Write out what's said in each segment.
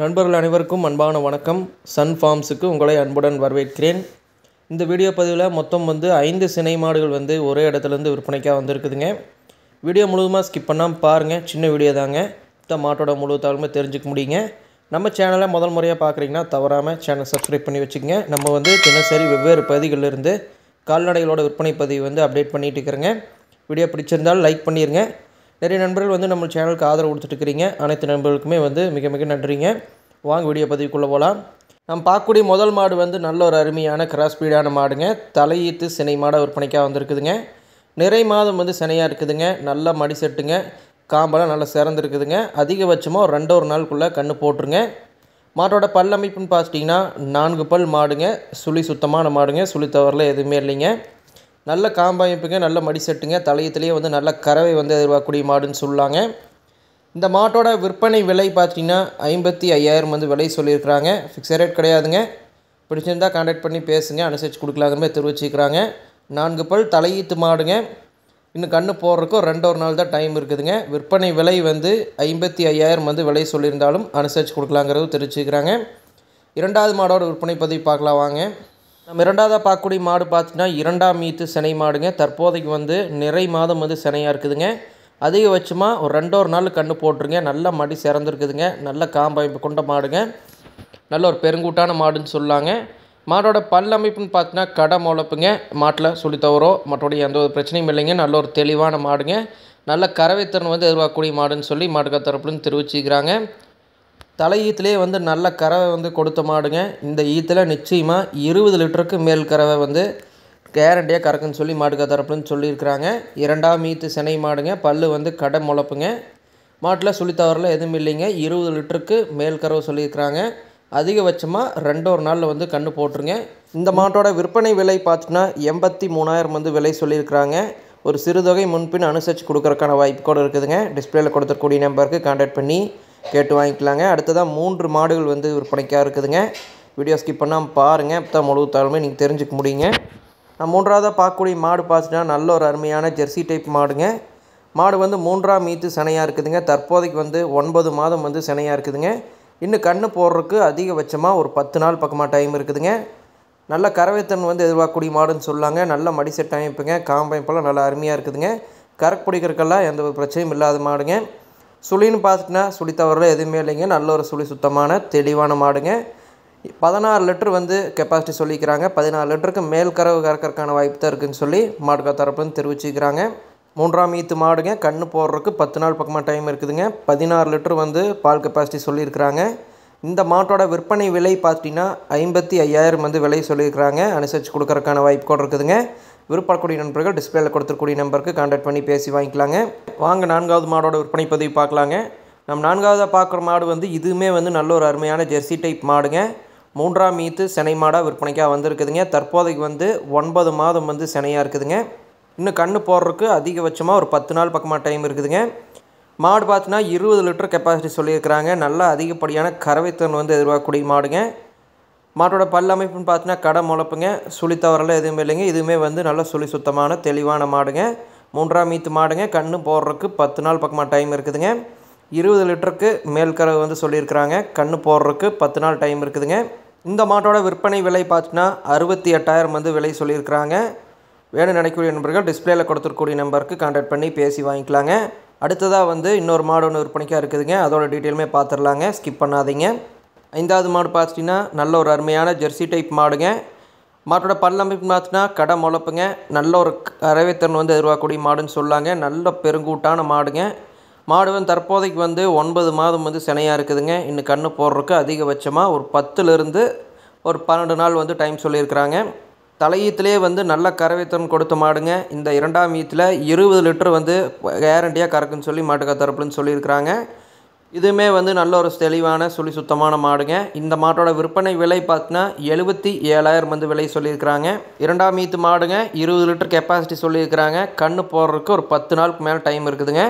நண்பர்கள் அனைவருக்கும் அன்பான வணக்கம் சன் ஃபார்ம்ஸுக்கு உங்களை அன்புடன் வரவேற்கிறேன் இந்த வீடியோ பதிவில் மொத்தம் வந்து ஐந்து சினை மாடுகள் வந்து ஒரே இடத்துலேருந்து விற்பனைக்காக வந்திருக்குதுங்க வீடியோ முழுவதுமாக ஸ்கிப் பண்ணாமல் பாருங்கள் சின்ன வீடியோ தாங்க இந்த மாட்டோட முழு தகவலுமே தெரிஞ்சுக்க முடியுங்க நம்ம சேனலை முதல் முறையாக பார்க்குறீங்கன்னா தவறாமல் சேனல் சப்ஸ்கிரைப் பண்ணி வச்சுக்கோங்க நம்ம வந்து தினசரி வெவ்வேறு பகுதிகளிலிருந்து கால்நடைகளோட விற்பனை பதிவு வந்து அப்டேட் பண்ணிகிட்டு இருக்கிறேங்க வீடியோ பிடிச்சிருந்தாலும் லைக் பண்ணிடுங்க நிறைய நண்பர்கள் வந்து நம்ம சேனலுக்கு ஆதரவு இருக்கிறீங்க அனைத்து நண்பர்களுக்குமே வந்து மிக மிக நன்றிங்க வாங்க வீடியோ பதிவுக்குள்ளே போகலாம் நம்ம பார்க்கக்கூடிய முதல் மாடு வந்து நல்ல ஒரு அருமையான கிராஸ் ஸ்பீடான மாடுங்க தலையீத்து சினை மாடை விற்பனைக்காக வந்திருக்குதுங்க நிறை மாதம் வந்து சினையாக இருக்குதுங்க நல்ல மடி செட்டுங்க காம்பெல்லாம் நல்லா சிறந்துருக்குதுங்க அதிகபட்சமாக ஒரு ரெண்டோ ஒரு நாளுக்குள்ளே கன்று போட்டுருங்க மாட்டோட பல் அமைப்புன்னு பார்த்துட்டிங்கன்னா நான்கு பல் மாடுங்க சுழி சுத்தமான மாடுங்க சுழி தவறில் எதுவுமே இல்லைங்க நல்ல காம்பாயப்புங்க நல்ல மடி செட்டுங்க தலையத்துலேயே வந்து நல்ல கறவை வந்து எதிர்பார்க்கக்கூடிய மாடுன்னு சொல்லாங்க இந்த மாட்டோட விற்பனை விலை பார்த்தீங்கன்னா ஐம்பத்தி ஐயாயிரம் வந்து விலை சொல்லியிருக்கிறாங்க ஃபிக்ஸ ரேட் கிடையாதுங்க பிடிச்சிருந்தால் காண்டாக்ட் பண்ணி பேசுங்க அனுசரித்து கொடுக்கலாங்கிறமே தெரிவிச்சுக்கிறாங்க நான்கு பல் தலையீத்து மாடுங்க இன்னும் கண்ணு போடுறதுக்கும் ரெண்டு ஒரு நாள் தான் டைம் இருக்குதுங்க விற்பனை விலை வந்து ஐம்பத்தி ஐயாயிரம் வந்து விலை சொல்லியிருந்தாலும் அனுசரித்து கொடுக்கலாங்கிறது தெரிவிச்சுக்கிறாங்க இரண்டாவது மாடோட விற்பனை பதிவு பார்க்கலாம் வாங்க நம்ம இரண்டாவதாக பார்க்கக்கூடிய மாடு பார்த்திங்கன்னா இரண்டாம் ஈத்து சினை மாடுங்க தற்போதைக்கு வந்து நிறை மாதம் வந்து சினையாக இருக்குதுங்க அதிகபட்சமாக ஒரு ரெண்டோ ஒரு நாள் கன்று போட்டுருங்க நல்ல மடி சிறந்துருக்குதுங்க நல்ல காம்பமைப்பு கொண்ட மாடுங்க நல்ல ஒரு பெருங்கூட்டான மாடுன்னு சொல்லாங்க மாடோட பல் அமைப்புன்னு பார்த்தீங்கன்னா கடை முளப்புங்க மாட்டில் சொல்லி தவறோ மற்றபடி எந்த ஒரு பிரச்சனையும் இல்லைங்க நல்ல ஒரு தெளிவான மாடுங்க நல்ல கறவைத்திறன் வந்து எதிர்பார்க்கக்கூடிய மாடுன்னு சொல்லி மாட்டுக்கா தரப்புலன்னு தெரிவிச்சுக்கிறாங்க தலையீத்துலேயே வந்து நல்ல கறவை வந்து கொடுத்த மாடுங்க இந்த ஈத்தில் நிச்சயமாக இருபது லிட்டருக்கு மேல் கறவை வந்து கேரண்டியாக கறக்குன்னு சொல்லி மாட்டுக்கா தரப்புன்னு சொல்லியிருக்கிறாங்க இரண்டாம் ஈத்து சினை மாடுங்க பல் வந்து கடை முளப்புங்க மாட்டில் சொல்லி சுழித்தவரில் எதுவும் இல்லைங்க இருபது லிட்டருக்கு மேல் கறவை சொல்லியிருக்கிறாங்க அதிகபட்சமாக ரெண்டு ஒரு நாளில் வந்து கன்று போட்டுருங்க இந்த மாட்டோட விற்பனை விலை பார்த்தோன்னா எண்பத்தி மூணாயிரம் வந்து விலை சொல்லியிருக்கிறாங்க ஒரு சிறுதொகை முன்பின் அனுசரித்து கொடுக்குறக்கான வாய்ப்பு கூட இருக்குதுங்க டிஸ்பிளேயில் கொடுத்துருக்கூடிய நம்பருக்கு கான்டாக்ட் பண்ணி கேட்டு வாங்கிக்கலாங்க அடுத்ததாக மூன்று மாடுகள் வந்து விற்பனைக்காக இருக்குதுங்க வீடியோ ஸ்கிப் பண்ணாமல் பாருங்கள் இப்போ தான் முழு தாழ்மை நீங்கள் தெரிஞ்சுக்க முடியுங்க நான் மூன்றாவதாக பார்க்கக்கூடிய மாடு பார்த்துட்டா நல்ல ஒரு அருமையான ஜெர்சி டைப் மாடுங்க மாடு வந்து மூன்றாம் மீத்து சினையாக இருக்குதுங்க தற்போதைக்கு வந்து ஒன்பது மாதம் வந்து சினையாக இருக்குதுங்க இன்னும் கண்ணு போடுறதுக்கு அதிகபட்சமாக ஒரு பத்து நாள் பக்கமாக டைம் இருக்குதுங்க நல்ல கரவைத்தன் வந்து எதிர்பார்க்கக்கூடிய மாடுன்னு சொல்லாங்க நல்ல மடி அமைப்புங்க காம்பைப்பெல்லாம் நல்லா அருமையாக இருக்குதுங்க கரக் பிடிக்கிறக்கெல்லாம் எந்த ஒரு பிரச்சனையும் இல்லாத மாடுங்க சுழின்னு பார்த்துட்டுனா சுழி தவறலாம் எதுவுமே இல்லைங்க நல்ல ஒரு சுழி சுத்தமான தெளிவான மாடுங்க பதினாறு லிட்டர் வந்து கெப்பாசிட்டி சொல்லிக்கிறாங்க பதினாறு லிட்டருக்கு மேல் கரவு கறக்கிறதுக்கான வாய்ப்பு தான் இருக்குதுன்னு சொல்லி மாடுக்கா தரப்புன்னு தெரிவிச்சுக்கிறாங்க மூன்றாம் ஈத்து மாடுங்க கன்று போடுறதுக்கு பத்து நாள் பக்கமாக டைம் இருக்குதுங்க பதினாறு லிட்டர் வந்து பால் கெப்பாசிட்டி சொல்லியிருக்கிறாங்க இந்த மாட்டோட விற்பனை விலை பார்த்தீங்கன்னா ஐம்பத்தி ஐயாயிரம் வந்து விலை சொல்லியிருக்கிறாங்க அனுசரித்து கொடுக்கறக்கான வாய்ப்பு கூட இருக்குதுங்க விருப்பக்கூடிய நண்பர்கள் டிஸ்பிளேல கொடுத்துருக்கூடிய நம்பருக்கு கான்டாக்ட் பண்ணி பேசி வாங்கிக்கலாங்க வாங்க நான்காவது மாடோட விற்பனை பதிவு பார்க்கலாங்க நம்ம நான்காவதாக பார்க்குற மாடு வந்து இதுவுமே வந்து நல்ல ஒரு அருமையான ஜெர்சி டைப் மாடுங்க மூன்றாம் மீத்து செனை மாடாக விற்பனைக்காக வந்திருக்குதுங்க தற்போதைக்கு வந்து ஒன்பது மாதம் வந்து செனையாக இருக்குதுங்க இன்னும் கண்ணு போடுறதுக்கு அதிகபட்சமாக ஒரு பத்து நாள் பக்கமாக டைம் இருக்குதுங்க மாடு பார்த்தினா இருபது லிட்டர் கெப்பாசிட்டி சொல்லியிருக்கிறாங்க நல்லா அதிகப்படியான கறவைத்திறன் வந்து எதிர்பார்க்கக்கூடிய மாடுங்க மாட்டோட பல் அமைப்புன்னு பார்த்தீங்கன்னா கடை முளப்புங்க சுழி தவறெல்லாம் எதுவுமே இல்லைங்க இதுவுமே வந்து நல்ல சுழி சுத்தமான தெளிவான மாடுங்க மூன்றாம் மீத்து மாடுங்க கண்ணு போடுறதுக்கு பத்து நாள் பக்கமாக டைம் இருக்குதுங்க இருபது லிட்டருக்கு மேல் கரவு வந்து சொல்லியிருக்கிறாங்க கண்ணு போடுறதுக்கு பத்து நாள் டைம் இருக்குதுங்க இந்த மாட்டோட விற்பனை விலை பார்த்தீங்கன்னா அறுபத்தி எட்டாயிரம் வந்து விலை சொல்லியிருக்கிறாங்க வேணும் நினைக்கக்கூடிய நண்பர்கள் டிஸ்பிளேல கொடுத்துருக்கூடிய நம்பருக்கு கான்டாக்ட் பண்ணி பேசி வாங்கிக்கலாங்க அடுத்ததாக வந்து இன்னொரு மாடு ஒன்று விற்பனைக்காக இருக்குதுங்க அதோட டீட்டெயிலுமே பார்த்துடலாங்க ஸ்கிப் பண்ணாதீங்க ஐந்தாவது மாடு பார்த்துட்டிங்கன்னா நல்ல ஒரு அருமையான ஜெர்சி டைப் மாடுங்க மாட்டோட பல்லமைப்பு பார்த்துனா கடை முளப்புங்க நல்ல ஒரு அறவைத்திறன் வந்து எதிர்பார்க்கக்கூடிய மாடுன்னு சொல்லாங்க நல்ல பெருங்கூட்டான மாடுங்க மாடு வந்து தற்போதைக்கு வந்து ஒன்பது மாதம் வந்து சினையாக இருக்குதுங்க இன்னும் கன்று போடுறதுக்கு அதிகபட்சமாக ஒரு பத்துலேருந்து ஒரு பன்னெண்டு நாள் வந்து டைம் சொல்லியிருக்கிறாங்க தலையீத்துலேயே வந்து நல்ல கறவைத்திறன் கொடுத்த மாடுங்க இந்த இரண்டாம் ஈத்தில் இருபது லிட்டர் வந்து கேரண்டியாக கறக்குன்னு சொல்லி மாட்டுக்கா தரப்புலன்னு சொல்லியிருக்கிறாங்க இதுவுமே வந்து நல்ல ஒரு தெளிவான சொல்லி சுத்தமான மாடுங்க இந்த மாட்டோட விற்பனை விலை பார்த்தினா எழுபத்தி ஏழாயிரம் வந்து விலை சொல்லியிருக்கிறாங்க இரண்டாம் ஈத்து மாடுங்க இருபது லிட்டர் கெப்பாசிட்டி சொல்லியிருக்கிறாங்க கண்ணு போடுறதுக்கு ஒரு பத்து நாளுக்கு மேலே டைம் இருக்குதுங்க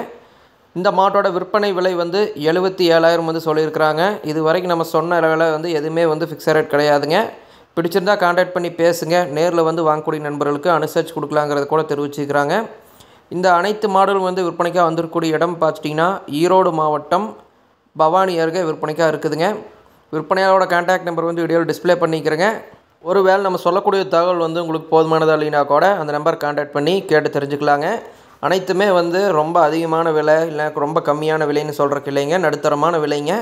இந்த மாட்டோட விற்பனை விலை வந்து எழுபத்தி ஏழாயிரம் வந்து சொல்லியிருக்கிறாங்க இது வரைக்கும் நம்ம சொன்ன விலை வந்து எதுவுமே வந்து ஃபிக்ஸ ரேட் கிடையாதுங்க பிடிச்சிருந்தால் காண்டாக்ட் பண்ணி பேசுங்க நேரில் வந்து வாங்கக்கூடிய நண்பர்களுக்கு அனுசரிச்சு கொடுக்கலாங்கிறத கூட தெரிவிச்சுக்கிறாங்க இந்த அனைத்து மாடுகளும் வந்து விற்பனைக்காக வந்திருக்கக்கூடிய இடம் பார்த்துட்டிங்கன்னா ஈரோடு மாவட்டம் பவானி அருகே விற்பனைக்காக இருக்குதுங்க விற்பனையாளோட கான்டாக்ட் நம்பர் வந்து வீடியோவில் டிஸ்பிளே பண்ணிக்கிறேங்க ஒரு வேளை நம்ம சொல்லக்கூடிய தகவல் வந்து உங்களுக்கு போதுமானதாக இல்லைனா கூட அந்த நம்பர் கான்டாக்ட் பண்ணி கேட்டு தெரிஞ்சுக்கலாங்க அனைத்துமே வந்து ரொம்ப அதிகமான விலை இல்லை ரொம்ப கம்மியான விலைன்னு சொல்கிறக்கு இல்லைங்க நடுத்தரமான விலைங்க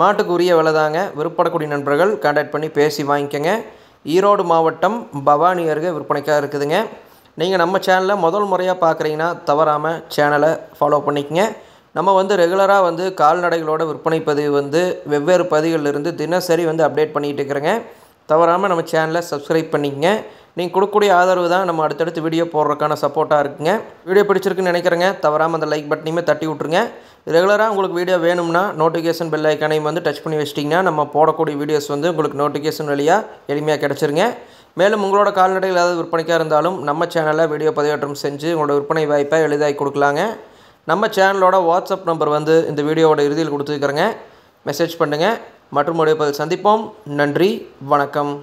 மாட்டுக்கு உரிய விலை தாங்க விற்படக்கூடிய நண்பர்கள் கான்டாக்ட் பண்ணி பேசி வாங்கிக்கோங்க ஈரோடு மாவட்டம் பவானி அருகே விற்பனைக்காக இருக்குதுங்க நீங்கள் நம்ம சேனலை முதல் முறையாக பார்க்குறீங்கன்னா தவறாமல் சேனலை ஃபாலோ பண்ணிக்கங்க நம்ம வந்து ரெகுலராக வந்து கால்நடைகளோட விற்பனை பதிவு வந்து வெவ்வேறு பதிவுகளிலிருந்து தினசரி வந்து அப்டேட் பண்ணிகிட்டு இருக்கிறேங்க தவறாமல் நம்ம சேனலை சப்ஸ்கிரைப் பண்ணிக்கங்க நீங்கள் கொடுக்கக்கூடிய ஆதரவு தான் நம்ம அடுத்தடுத்து வீடியோ போடுறதுக்கான சப்போர்ட்டாக இருக்குங்க வீடியோ பிடிச்சிருக்குன்னு நினைக்கிறேங்க தவறாமல் அந்த லைக் பட்டனையுமே தட்டி விட்ருங்க ரெகுலராக உங்களுக்கு வீடியோ வேணும்னா நோட்டிஃபிகேஷன் பெல் ஐக்கானையும் வந்து டச் பண்ணி வச்சிட்டிங்கன்னா நம்ம போடக்கூடிய வீடியோஸ் வந்து உங்களுக்கு நோட்டிஃபிகேஷன் வழியாக எளிமையாக கிடச்சிருங்க மேலும் உங்களோட கால்நடைகள் ஏதாவது விற்பனைக்காக இருந்தாலும் நம்ம சேனலில் வீடியோ பதிவேற்றம் செஞ்சு உங்களோட விற்பனை வாய்ப்பை எளிதாகி கொடுக்கலாங்க நம்ம சேனலோட வாட்ஸ்அப் நம்பர் வந்து இந்த வீடியோவோட இறுதியில் கொடுத்துருக்குறேங்க மெசேஜ் பண்ணுங்கள் மற்றும் உடைய சந்திப்போம் நன்றி வணக்கம்